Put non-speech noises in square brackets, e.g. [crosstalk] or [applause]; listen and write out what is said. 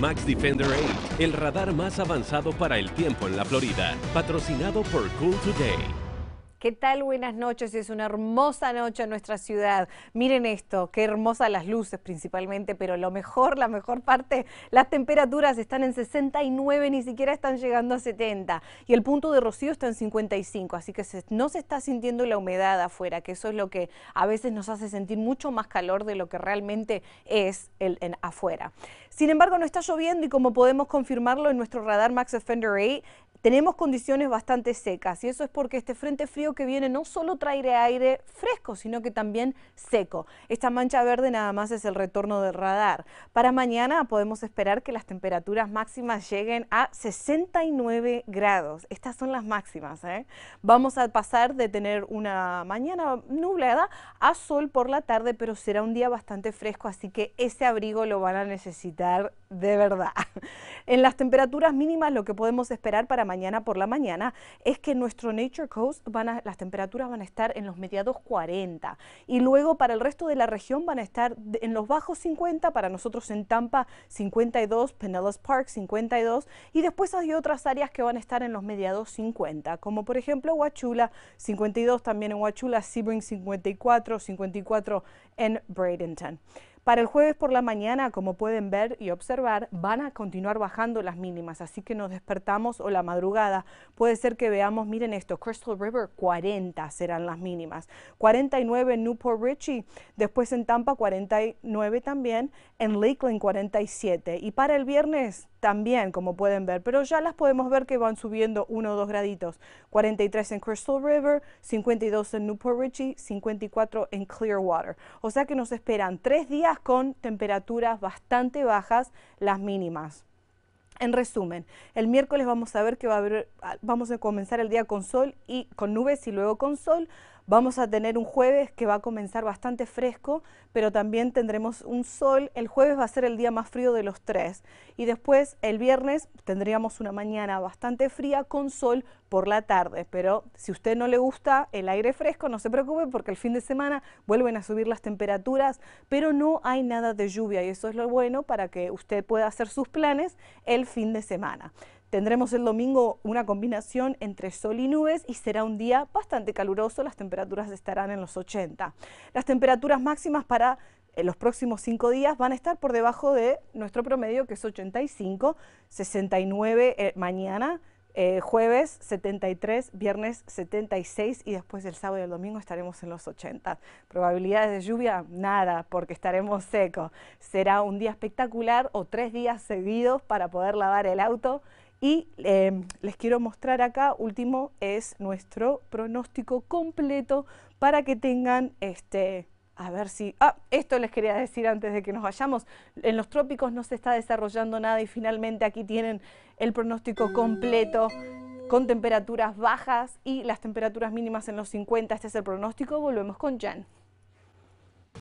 Max Defender 8, el radar más avanzado para el tiempo en la Florida, patrocinado por Cool Today. ¿Qué tal? Buenas noches. Es una hermosa noche en nuestra ciudad. Miren esto, qué hermosas las luces principalmente, pero lo mejor, la mejor parte, las temperaturas están en 69, ni siquiera están llegando a 70. Y el punto de rocío está en 55, así que no se está sintiendo la humedad afuera, que eso es lo que a veces nos hace sentir mucho más calor de lo que realmente es el, afuera. Sin embargo, no está lloviendo y como podemos confirmarlo en nuestro radar Max Offender 8, tenemos condiciones bastante secas y eso es porque este frente frío que viene no solo trae aire fresco, sino que también seco. Esta mancha verde nada más es el retorno del radar. Para mañana podemos esperar que las temperaturas máximas lleguen a 69 grados. Estas son las máximas. ¿eh? Vamos a pasar de tener una mañana nublada a sol por la tarde, pero será un día bastante fresco, así que ese abrigo lo van a necesitar de verdad. [laughs] En las temperaturas mínimas lo que podemos esperar para mañana por la mañana es que nuestro Nature Coast van a, las temperaturas van a estar en los mediados 40 y luego para el resto de la región van a estar en los bajos 50, para nosotros en Tampa 52, Pinellas Park 52 y después hay otras áreas que van a estar en los mediados 50, como por ejemplo Huachula 52 también en Huachula, Sebring 54, 54 en Bradenton. Para el jueves por la mañana, como pueden ver y observar, van a continuar bajando las mínimas, así que nos despertamos o la madrugada. Puede ser que veamos, miren esto, Crystal River 40 serán las mínimas, 49 en Newport Richie, después en Tampa 49 también, en Lakeland 47 y para el viernes también, como pueden ver, pero ya las podemos ver que van subiendo uno o dos graditos, 43 en Crystal River, 52 en Newport Richie, 54 en Clearwater. O sea que nos esperan tres días con temperaturas bastante bajas, las mínimas. En resumen, el miércoles vamos a ver que ah, vamos a comenzar el día con sol y con nubes y luego con sol. Vamos a tener un jueves que va a comenzar bastante fresco, pero también tendremos un sol. El jueves va a ser el día más frío de los tres. Y después el viernes tendríamos una mañana bastante fría con sol por la tarde. Pero si a usted no le gusta el aire fresco, no se preocupe porque el fin de semana vuelven a subir las temperaturas, pero no hay nada de lluvia y eso es lo bueno para que usted pueda hacer sus planes el fin de semana. Tendremos el domingo una combinación entre sol y nubes y será un día bastante caluroso, las temperaturas estarán en los 80. Las temperaturas máximas para eh, los próximos cinco días van a estar por debajo de nuestro promedio, que es 85, 69 eh, mañana, eh, jueves 73, viernes 76 y después del sábado y el domingo estaremos en los 80. Probabilidades de lluvia, nada, porque estaremos secos. Será un día espectacular o tres días seguidos para poder lavar el auto. Y em, les quiero mostrar acá, último, es nuestro pronóstico completo para que tengan este, a ver si... Ah, esto les quería decir antes de que nos vayamos. En los trópicos no se está desarrollando nada y finalmente aquí tienen el pronóstico completo con temperaturas bajas y las temperaturas mínimas en los 50. Este es el pronóstico. Volvemos con Jan.